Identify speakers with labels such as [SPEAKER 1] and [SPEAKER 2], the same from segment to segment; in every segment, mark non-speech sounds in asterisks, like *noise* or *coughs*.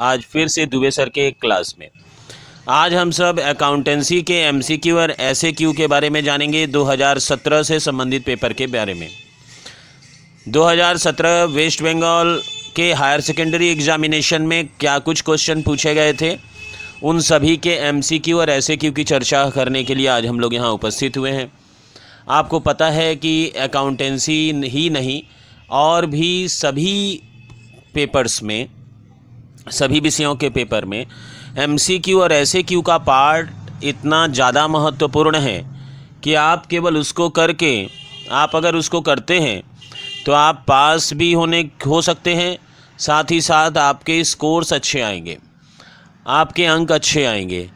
[SPEAKER 1] आज फिर से दुबे सर के एक क्लास में आज हम सब अकाउंटेंसी के एमसीक्यू और एसएक्यू के बारे में जानेंगे 2017 से संबंधित पेपर के बारे में 2017 वेस्ट बंगाल के हायर सेकेंडरी एग्जामिनेशन में क्या कुछ क्वेश्चन पूछे गए थे उन सभी के एमसीक्यू और एसएक्यू की चर्चा करने के लिए आज हम लोग यहाँ उपस्थित हुए हैं आपको पता है कि अकाउंटेंसी ही नहीं और भी सभी पेपर्स में सभी विषयों के पेपर में एम और ऐसे क्यू का पार्ट इतना ज़्यादा महत्वपूर्ण है कि आप केवल उसको करके आप अगर उसको करते हैं तो आप पास भी होने हो सकते हैं साथ ही साथ आपके स्कोर्स अच्छे आएंगे आपके अंक अच्छे आएंगे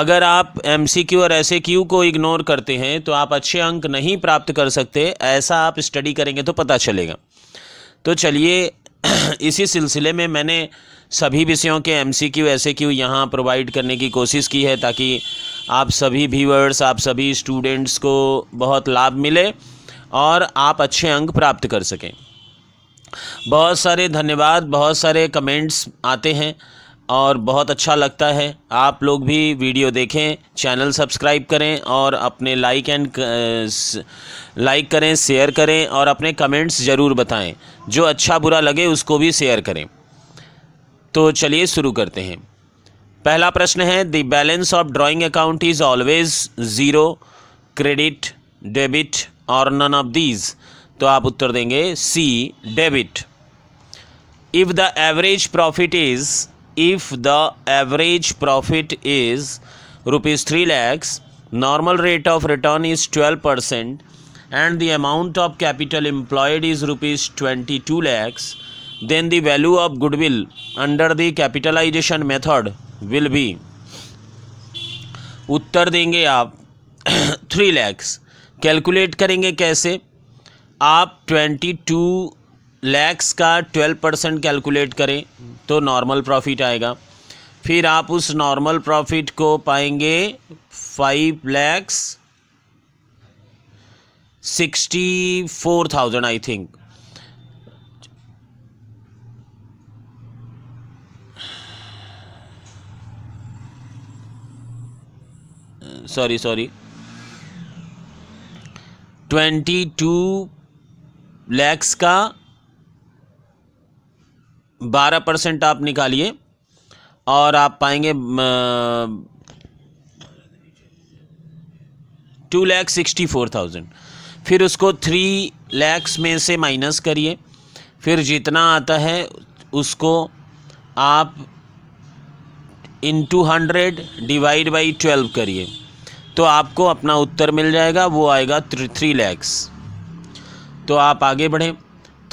[SPEAKER 1] अगर आप एम और एस को इग्नोर करते हैं तो आप अच्छे अंक नहीं प्राप्त कर सकते ऐसा आप स्टडी करेंगे तो पता चलेगा तो चलिए *clears throat* इसी सिलसिले में मैंने सभी विषयों के एम सी क्यू ऐसे क्यू यहाँ प्रोवाइड करने की कोशिश की है ताकि आप सभी व्यूअर्स आप सभी स्टूडेंट्स को बहुत लाभ मिले और आप अच्छे अंक प्राप्त कर सकें बहुत सारे धन्यवाद बहुत सारे कमेंट्स आते हैं और बहुत अच्छा लगता है आप लोग भी वीडियो देखें चैनल सब्सक्राइब करें और अपने लाइक एंड लाइक करें शेयर करें और अपने कमेंट्स ज़रूर बताएं जो अच्छा बुरा लगे उसको भी शेयर करें तो चलिए शुरू करते हैं पहला प्रश्न है the balance of drawing account is always zero credit debit और नन ऑफ दीज तो आप उत्तर देंगे C debit if the average profit is if the average profit is rupees three lakhs normal rate of return is twelve percent and the amount of capital employed is rupees twenty two lakhs then the value of goodwill under the capitalization method will be उत्तर देंगे आप three lakhs calculate करेंगे कैसे आप twenty two lakhs का twelve percent calculate करें तो normal profit आएगा फिर आप उस नॉर्मल प्रॉफिट को पाएंगे five lakhs sixty four thousand I think sorry sorry twenty two lakhs का बारह परसेंट आप निकालिए और आप पाएंगे two lakhs sixty four thousand फिर उसको थ्री लैक्स में से माइनस करिए फिर जितना आता है उसको आप into hundred divide by twelve करिए तो आपको अपना उत्तर मिल जाएगा वो आएगा थ्री लैक्स तो आप आगे बढ़ें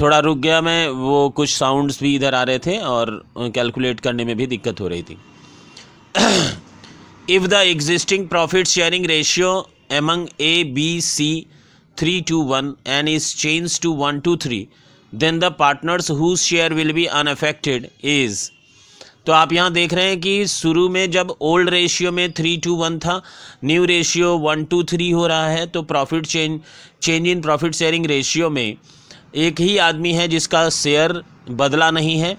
[SPEAKER 1] थोड़ा रुक गया मैं वो कुछ साउंड्स भी इधर आ रहे थे और कैलकुलेट करने में भी दिक्कत हो रही थी if the existing profit sharing ratio among A B C three two one and is change to one two three then the partners whose share will be unaffected is तो आप यहाँ देख रहे हैं कि शुरू में जब ओल्ड रेशियो में थ्री टू वन था new ratio one two three हो रहा है तो profit change change in profit sharing ratio में एक ही आदमी है जिसका शेयर बदला नहीं है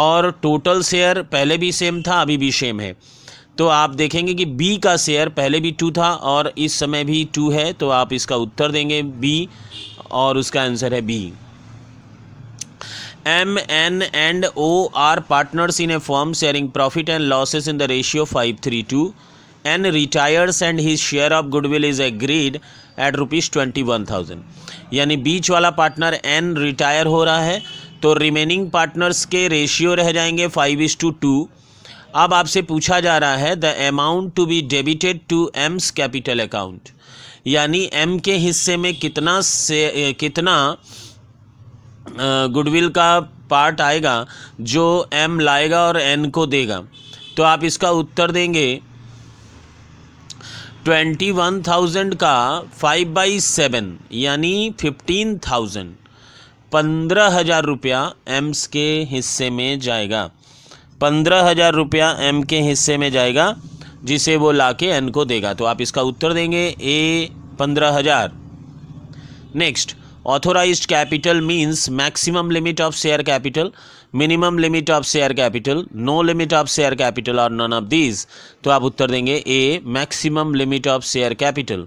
[SPEAKER 1] और टोटल शेयर पहले भी सेम था अभी भी सेम है तो आप देखेंगे कि बी का शेयर पहले भी टू था और इस समय भी टू है तो आप इसका उत्तर देंगे बी और उसका आंसर है B M N and O R partners in a firm sharing profit and losses in the ratio five three two N retires and his share of goodwill is agreed at rupees twenty one thousand यानी बीच वाला partner N retire हो रहा है तो remaining partners के ratio रह जाएंगे फाइव इज़ टू टू अब आपसे पूछा जा रहा है the amount to be debited to M's capital account यानी एम के हिस्से में कितना से कितना गुडविल का पार्ट आएगा जो एम लाएगा और एन को देगा तो आप इसका उत्तर देंगे ट्वेंटी वन थाउजेंड का फाइव बाई सेवन यानी फिफ्टीन थाउजेंड पंद्रह हज़ार रुपया एम्स के हिस्से में जाएगा पंद्रह हज़ार रुपया एम के हिस्से में जाएगा जिसे वो ला के एन को देगा तो आप इसका उत्तर देंगे ए पंद्रह हज़ार next authorise capital means maximum limit of share capital minimum limit of share capital no limit of share capital और नन ऑफ दीज तो आप उत्तर देंगे A maximum limit of share capital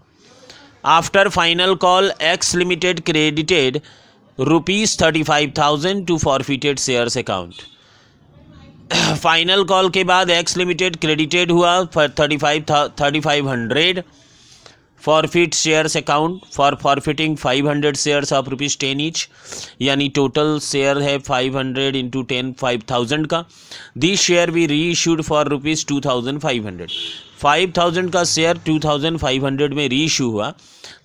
[SPEAKER 1] after final call X limited credited rupees thirty five thousand to forfeited share account final call के बाद X limited credited हुआ thirty five thirty five hundred forfeit shares account for forfeiting five hundred shares of rupees ten each यानी total share है five hundred into ten five thousand का the share we reissued for rupees two thousand five hundred five thousand का share two thousand five hundred में री issue हुआ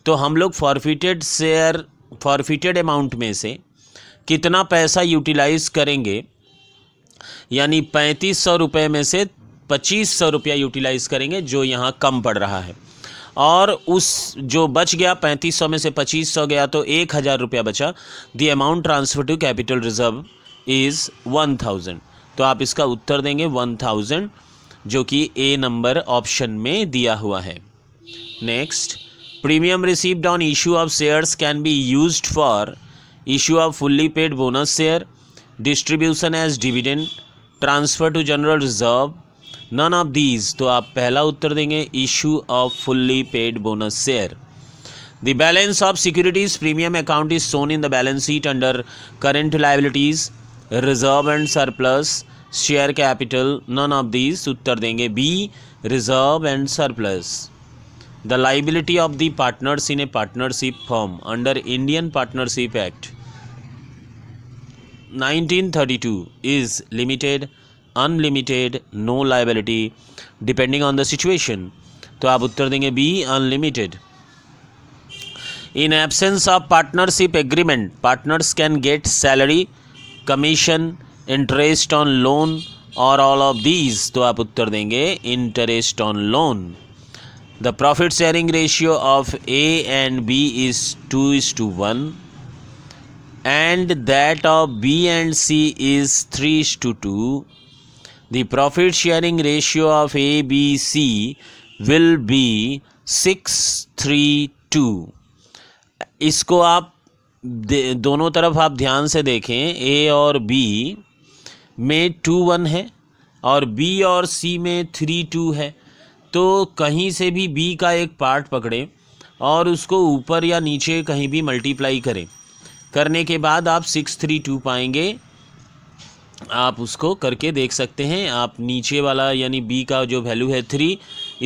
[SPEAKER 1] तो हम लोग फॉरफिटेड शेयर फॉरफिटेड अमाउंट में से कितना पैसा यूटिलाइज करेंगे यानी पैंतीस सौ रुपये में से पच्चीस सौ रुपया यूटिलाइज करेंगे जो यहाँ कम पड़ रहा है और उस जो बच गया पैंतीस सौ में से पच्चीस सौ गया तो एक हज़ार रुपया बचा the amount transfer to capital reserve is one thousand तो आप इसका उत्तर देंगे वन थाउजेंड जो कि ए नंबर ऑप्शन में दिया हुआ है next premium received on issue of shares can be use for issue of fully paid bonus share distribution as dividend transfer to general reserve none of these तो आप पहला उत्तर देंगे issue of fully paid bonus share the balance of securities premium account is shown in the balance sheet under current liabilities reserve and surplus share capital none of these उत्तर देंगे B reserve and surplus the liability of the partners in a partnership form under Indian partnership act 1932 is limited unlimited no liability depending on the situation तो आप उत्तर देंगे B unlimited in absence of partnership agreement partners can get salary commission interest on loan और all of these तो आप उत्तर देंगे interest on loan the profit sharing ratio of A and B is two is to one and that of B and C is 3 to 2 the profit sharing ratio of ABC will be 632 इसको आप दोनों तरफ आप ध्यान से देखें ए और B में टू वन है और बी और सी में थ्री टू है तो कहीं से भी बी का एक पार्ट पकड़ें और उसको ऊपर या नीचे कहीं भी मल्टीप्लाई करें करने के बाद आप सिक्स थ्री टू पाएंगे आप उसको करके देख सकते हैं आप नीचे वाला यानी बी का जो वैल्यू है थ्री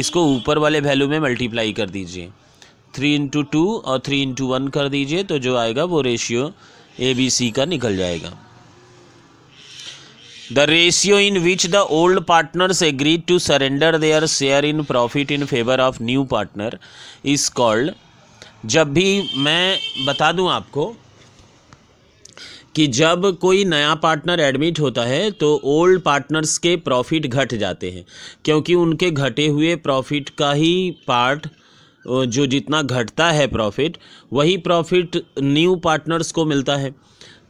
[SPEAKER 1] इसको ऊपर वाले वैल्यू में मल्टीप्लाई कर दीजिए थ्री इंटू टू और थ्री इंटू वन कर दीजिए तो जो आएगा वो रेशियो ए बी सी का निकल जाएगा the ratio in which the old partners agreed to surrender their share in profit in favour of new partner is called जब भी मैं बता दूं आपको कि जब कोई नया पार्टनर एडमिट होता है तो ओल्ड पार्टनर्स के प्रॉफिट घट जाते हैं क्योंकि उनके घटे हुए प्रॉफिट का ही पार्ट जो जितना घटता है प्रॉफिट वही प्रॉफिट न्यू पार्टनर्स को मिलता है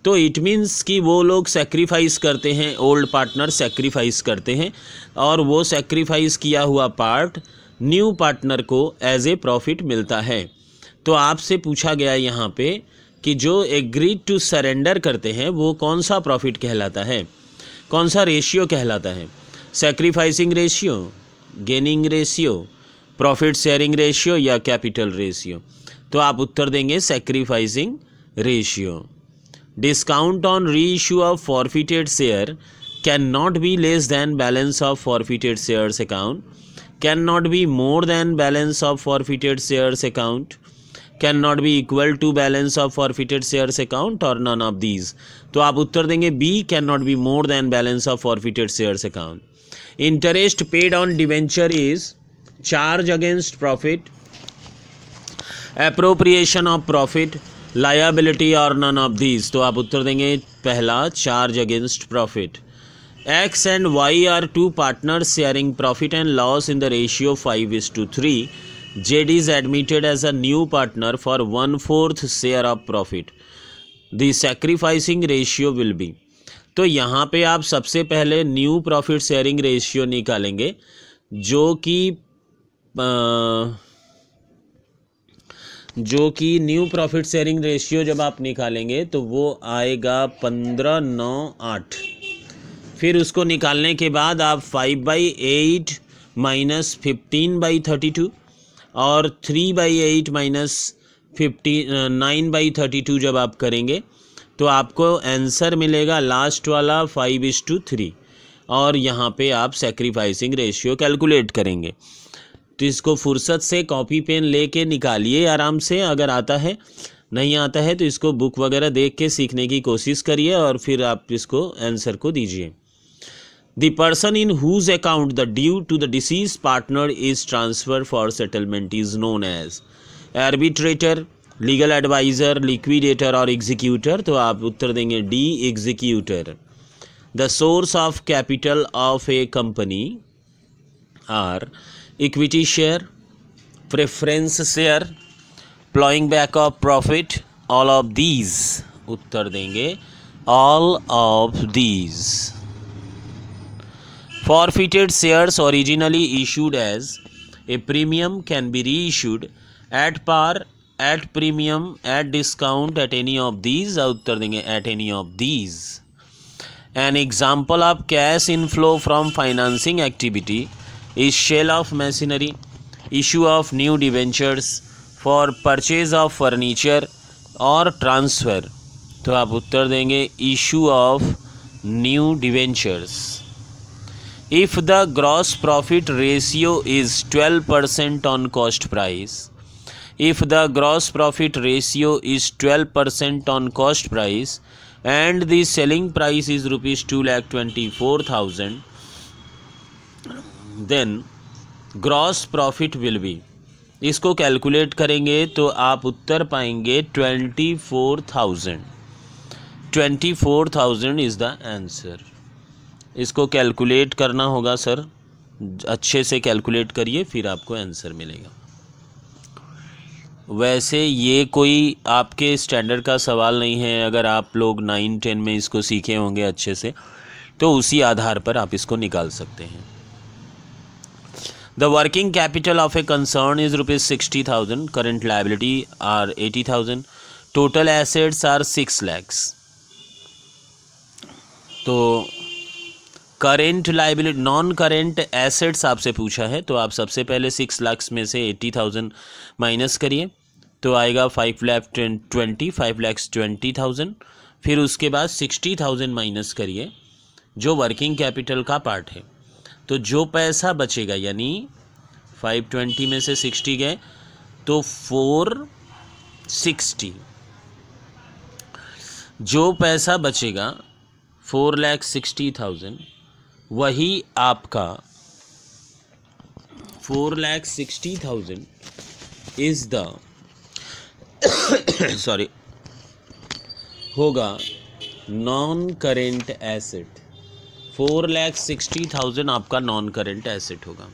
[SPEAKER 1] तो इट मीन्स कि वो लोग सेक्रीफाइस करते हैं ओल्ड पार्टनर सेक्रीफाइस करते हैं और वो सेक्रीफाइस किया हुआ पार्ट न्यू पार्टनर को एज ए प्रॉफिट मिलता है तो आपसे पूछा गया यहाँ पे कि जो एग्रीड टू सरेंडर करते हैं वो कौन सा प्रॉफिट कहलाता है कौन सा रेशियो कहलाता है sacrificing ratio gaining ratio profit sharing ratio या कैपिटल रेशियो तो आप उत्तर देंगे sacrificing ratio discount on reissue of forfeited share cannot be less than balance of forfeited shares account cannot be more than balance of forfeited shares account cannot be equal to balance of forfeited shares account और none of these तो आप उत्तर देंगे B cannot be more than balance of forfeited shares account interest paid on debenture is charge against profit appropriation of profit liability और none of these तो आप उत्तर देंगे पहला charge against profit X and Y are two partner sharing profit and loss in the ratio five is to three JD is admitted as a new partner for one fourth share of profit. The sacrificing ratio will be. तो यहाँ पे आप सबसे पहले new profit sharing ratio निकालेंगे जो कि जो कि न्यू प्रॉफिट शेयरिंग रेशियो जब आप निकालेंगे तो वो आएगा पंद्रह नौ आठ फिर उसको निकालने के बाद आप five by eight minus fifteen by thirty two और three by eight minus fifty nine by thirty two जब आप करेंगे तो आपको आंसर मिलेगा लास्ट वाला फाइव इज टू थ्री और यहाँ पे आप सेक्रीफाइसिंग रेशियो कैलकुलेट करेंगे तो इसको फुर्सत से कॉपी पेन लेके निकालिए आराम से अगर आता है नहीं आता है तो इसको बुक वगैरह देख के सीखने की कोशिश करिए और फिर आप इसको आंसर को दीजिए the person in whose account the due to the deceased partner is transferred for settlement is known as arbitrator legal adviser liquidator और एग्जीक्यूटर तो आप उत्तर देंगे D executor the source of capital of a company are equity share preference share ploughing back of profit all of these उत्तर देंगे all of these forfeited shares originally issued as a premium can be reissued at par at premium at discount at any of these उत्तर देंगे at any of these an example of cash inflow from financing activity is sale of machinery issue of new debentures for purchase of furniture or transfer तो आप उत्तर देंगे issue of new debentures if the gross profit ratio is 12% on cost price if the gross profit ratio is 12% on cost price and the selling price is rupees 2 lakh 24000 then gross profit will be इसको calculate करेंगे तो आप उत्तर पाएंगे twenty four thousand twenty four thousand is the answer इसको calculate करना होगा sir अच्छे से कैलकुलेट करिए फिर आपको आंसर मिलेगा वैसे ये कोई आपके स्टैंडर्ड का सवाल नहीं है अगर आप लोग नाइन टेन में इसको सीखे होंगे अच्छे से तो उसी आधार पर आप इसको निकाल सकते हैं the working capital of a concern is rupees sixty thousand current liability are eighty thousand total assets are six lakhs तो current liability non current assets आपसे पूछा है तो आप सबसे पहले सिक्स लाख में से एट्टी थाउजेंड माइनस करिए तो आएगा five lakh twenty five lakhs twenty thousand फिर उसके बाद सिक्सटी थाउजेंड माइनस करिए जो वर्किंग कैपिटल का पार्ट है तो जो पैसा बचेगा यानी फाइव ट्वेंटी में से सिक्सटी गए तो फोर सिक्सटी जो पैसा बचेगा फोर लैख सिक्सटी थाउजेंड वही आपका four lakh sixty thousand is the *coughs* sorry होगा non current asset four lakh sixty thousand आपका नॉन करेंट एसेट होगा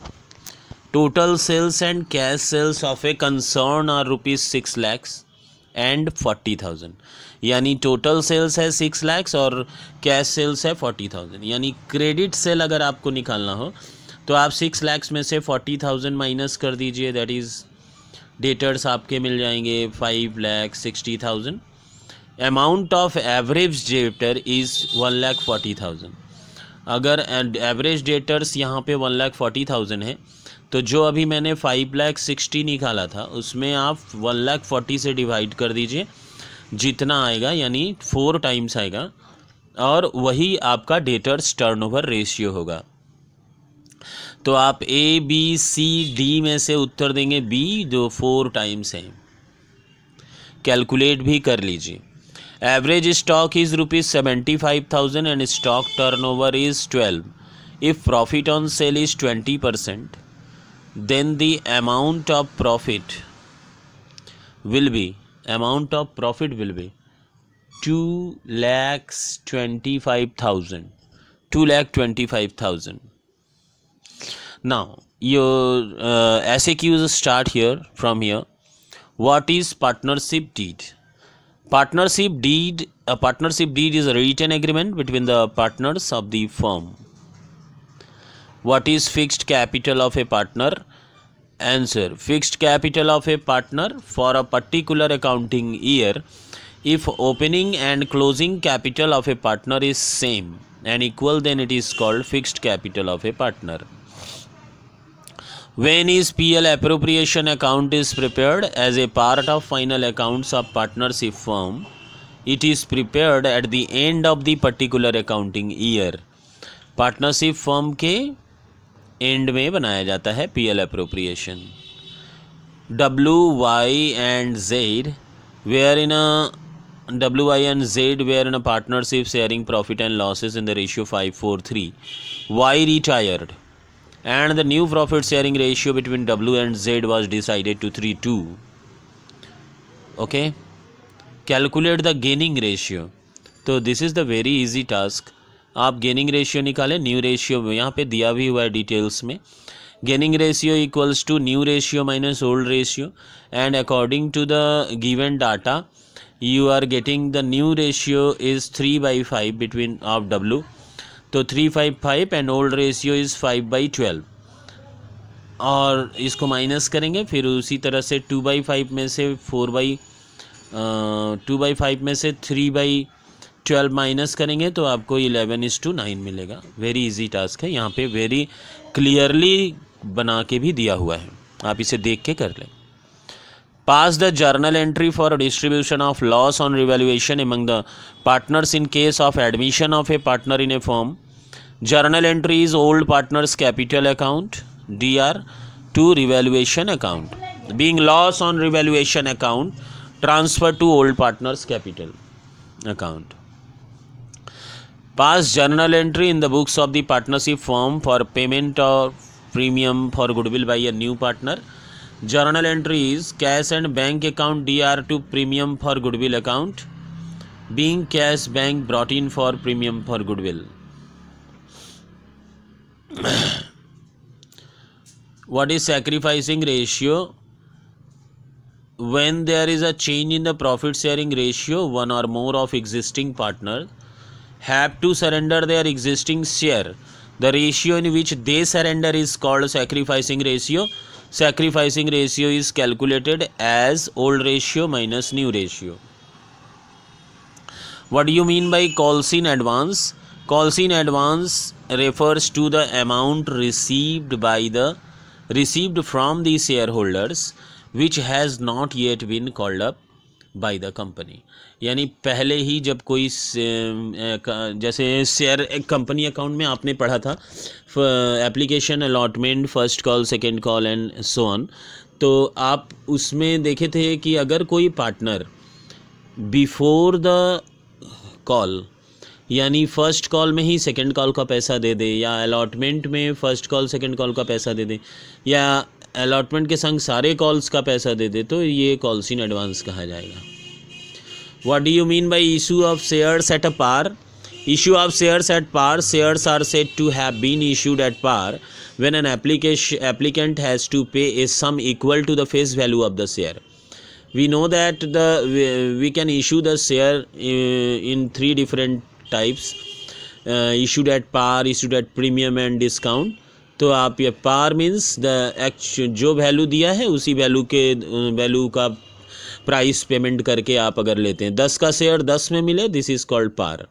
[SPEAKER 1] total sales and cash sales of a concern are rupees six lakhs and forty thousand यानी total sales है six lakhs और cash sales है forty thousand यानी credit sale अगर आपको निकालना हो तो आप सिक्स लैक्स में से फोर्टी थाउजेंड माइनस कर दीजिए दैट इज़ डेटर्स आपके मिल जाएंगे five lakh sixty thousand amount of average debtor is one lakh forty thousand अगर एवरेज डेटर्स यहाँ पे वन लैख फोर्टी थाउजेंड है तो जो अभी मैंने फाइव लैख सिक्सटी निकाला था उसमें आप वन लैख फोर्टी से डिवाइड कर दीजिए जितना आएगा यानी फोर टाइम्स आएगा और वही आपका डेटर्स टर्नओवर रेशियो होगा तो आप ए बी सी डी में से उत्तर देंगे बी जो फोर टाइम्स है कैलकुलेट भी कर लीजिए average stock is rupees seventy five thousand and stock turnover is twelve if profit on sale is twenty percent then the amount of profit will be amount of profit will be 2 lakhs 25000 2 lakh 25000 now your uh, saqs start here from here what is partnership deed partnership deed a partnership deed is a written agreement between the partners of the firm what is fixed capital of a partner answer fixed capital of a partner for a particular accounting year if opening and closing capital of a partner is same and equal then it is called fixed capital of a partner when is pl appropriation account is prepared as a part of final accounts of partnership firm it is prepared at the end of the particular accounting year partnership firm ke end में बनाया जाता है PL appropriation W Y and Z where in W Y and Z where in a partnership sharing profit and losses in the ratio five four three Y retired and the new profit sharing ratio between W and Z was decided to 3 2. Okay, calculate the gaining ratio. So, this is the very easy task. आप gaining ratio निकालें new ratio यहाँ पे दिया भी हुआ है details में gaining ratio equals to new ratio minus old ratio and according to the given data you are getting the new ratio is three by five between of W तो three five five and old ratio is five by twelve और इसको minus करेंगे फिर उसी तरह से to by five में से four by two by five में से थ्री बाई ट्वेल्व माइनस करेंगे तो आपको इलेवन इज टू नाइन मिलेगा वेरी इजी टास्क है यहाँ पे वेरी क्लियरली बना के भी दिया हुआ है आप इसे देख के कर लें pass the journal entry for distribution of loss on revaluation among the partners in case of admission of a partner in a form journal entry is old partners capital account D R to revaluation account being loss on revaluation account transfer to old partners capital account pass journal entry in the books of the partnership form for payment और premium for goodwill by a new partner journal entry is cash and bank account D R to premium for goodwill account being cash bank brought in for premium for goodwill what is sacrificing ratio when there is a change in the profit sharing ratio one or more of existing partners have to surrender their existing share. The ratio in which they surrender is called sacrificing ratio. Sacrificing ratio is calculated as old ratio minus new ratio. What do you mean by calls in advance? Calls in advance refers to the amount received by the received from the shareholders which has not yet been called up by the company यानी पहले ही जब कोई जैसे share एक company account में आपने पढ़ा था application allotment first call second call and so on तो आप उसमें देखे थे कि अगर कोई पार्टनर बिफोर द कॉल यानी फ़र्स्ट कॉल में ही सेकंड कॉल का पैसा दे दे या अलॉटमेंट में फ़र्स्ट कॉल सेकंड कॉल का पैसा दे दे या अलॉटमेंट के संग सारे कॉल्स का पैसा दे दे तो ये कॉल्स इन एडवांस कहा जाएगा what do you mean by issue of share at a par issue of share at par shares are said to have been issued at par when an applica applicant has to pay a sum equal to the face value of the share we know that the we can issue the share in three different types issued at par issued at premium and discount तो आप ये पार means the एक्च जो value दिया है उसी value के value का price payment करके आप अगर लेते हैं दस का शेयर दस में मिले दिस इज़ कॉल्ड पार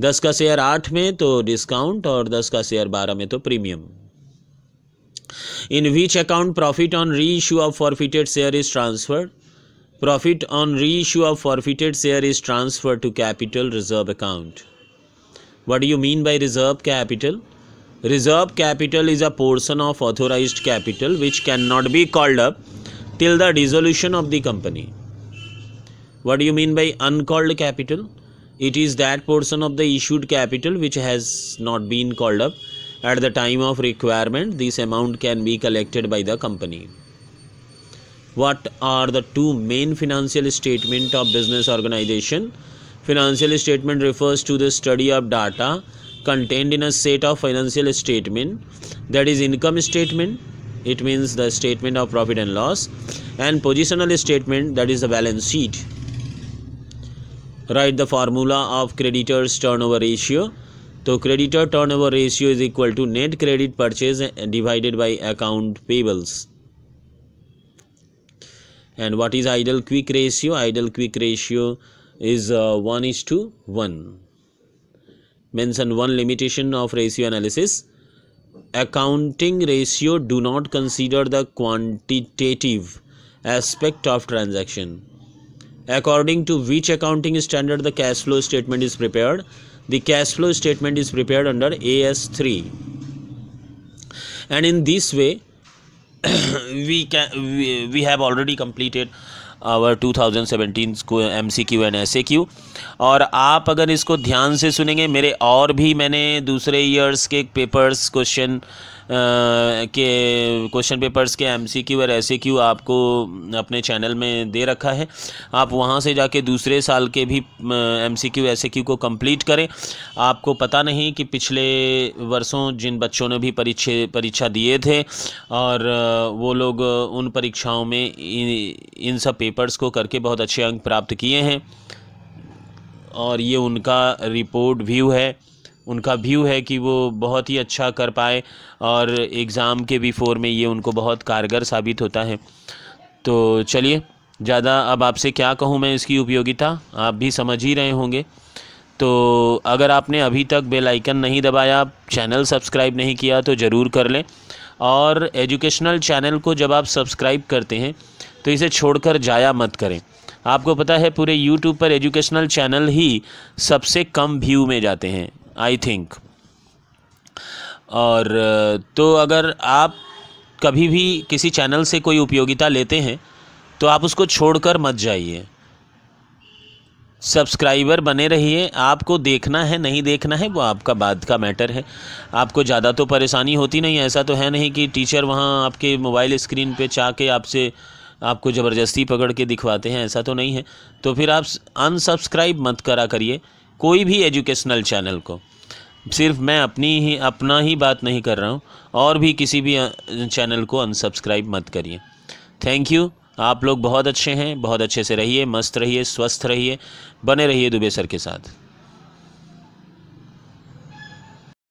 [SPEAKER 1] दस का शेयर आठ में तो डिस्काउंट और दस का शेयर बारह में तो premium in which account profit on reissue of forfeited share is transferred profit on reissue of forfeited share is transferred to capital reserve account what you mean by reserve capital Reserve capital is a portion of authorized capital which cannot be called up till the dissolution of the company. What do you mean by uncalled capital? It is that portion of the issued capital which has not been called up. At the time of requirement, this amount can be collected by the company. What are the two main financial statement of business organization? Financial statement refers to the study of data contained in a set of financial statement that is income statement it means the statement of profit and loss and positional statement that is the balance sheet write the formula of creditors turnover ratio so creditor turnover ratio is equal to net credit purchase divided by account payables and what is idle quick ratio idle quick ratio is uh, 1 is to 1 mention one limitation of ratio analysis accounting ratio do not consider the quantitative aspect of transaction according to which accounting standard the cash flow statement is prepared the cash flow statement is prepared under as3 and in this way *coughs* we can we, we have already completed our 2017 को M C Q and S A Q और आप अगर इसको ध्यान से सुनेंगे मेरे और भी मैंने दूसरे ईयर्स के पेपर्स क्वेश्चन के क्वेश्चन पेपर्स के एम क्यू और क्यू आपको अपने चैनल में दे रखा है आप वहाँ से जाके दूसरे साल के भी एम सी एमसीक्यू क्यू को कंप्लीट करें आपको पता नहीं कि पिछले वर्षों जिन बच्चों ने भी परीक्षे परीक्षा दिए थे और वो लोग उन परीक्षाओं में इन सब पेपर्स को करके बहुत अच्छे अंक प्राप्त किए हैं और ये उनका रिपोर्ट व्यू है उनका व्यू है कि वो बहुत ही अच्छा कर पाए और एग्ज़ाम के बिफोर में ये उनको बहुत कारगर साबित होता है तो चलिए ज़्यादा अब आपसे क्या कहूँ मैं इसकी उपयोगिता आप भी समझ ही रहे होंगे तो अगर आपने अभी तक बेल आइकन नहीं दबाया चैनल सब्सक्राइब नहीं किया तो ज़रूर कर लें और एजुकेशनल चैनल को जब आप सब्सक्राइब करते हैं तो इसे छोड़कर जाया मत करें आपको पता है पूरे यूट्यूब पर एजुकेशनल चैनल ही सबसे कम व्यू में जाते हैं आई थिंक और तो अगर आप कभी भी किसी चैनल से कोई उपयोगिता लेते हैं तो आप उसको छोड़कर मत जाइए सब्सक्राइबर बने रहिए आपको देखना है नहीं देखना है वो आपका बाद का मैटर है आपको ज़्यादा तो परेशानी होती नहीं ऐसा तो है नहीं कि टीचर वहाँ आपके मोबाइल स्क्रीन पे चाह के आपसे आपको ज़बरदस्ती पकड़ के दिखवाते हैं ऐसा तो नहीं है तो फिर आप अनसब्सक्राइब मत करा करिए कोई भी एजुकेशनल चैनल को सिर्फ मैं अपनी ही अपना ही बात नहीं कर रहा हूँ और भी किसी भी चैनल को अनसब्सक्राइब मत करिए थैंक यू आप लोग बहुत अच्छे हैं बहुत अच्छे से रहिए मस्त रहिए स्वस्थ रहिए बने रहिए दुबे सर के साथ